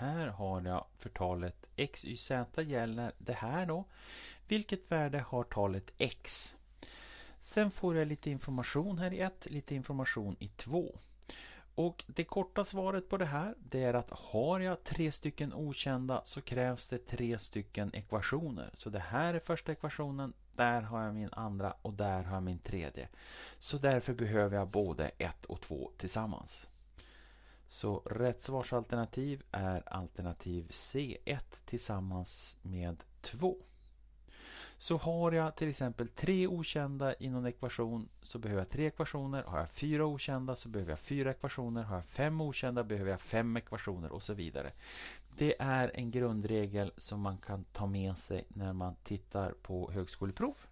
här har jag för talet xyz gäller det här då. Vilket värde har talet x? Sen får jag lite information här i 1, lite information i 2. Och det korta svaret på det här det är att har jag tre stycken okända så krävs det tre stycken ekvationer. Så det här är första ekvationen, där har jag min andra och där har jag min tredje. Så därför behöver jag både 1 och 2 tillsammans. Så rätt svarsalternativ är alternativ C1 tillsammans med 2. Så har jag till exempel tre okända i någon ekvation så behöver jag tre ekvationer. Har jag fyra okända så behöver jag fyra ekvationer. Har jag fem okända behöver jag fem ekvationer och så vidare. Det är en grundregel som man kan ta med sig när man tittar på högskoleprov.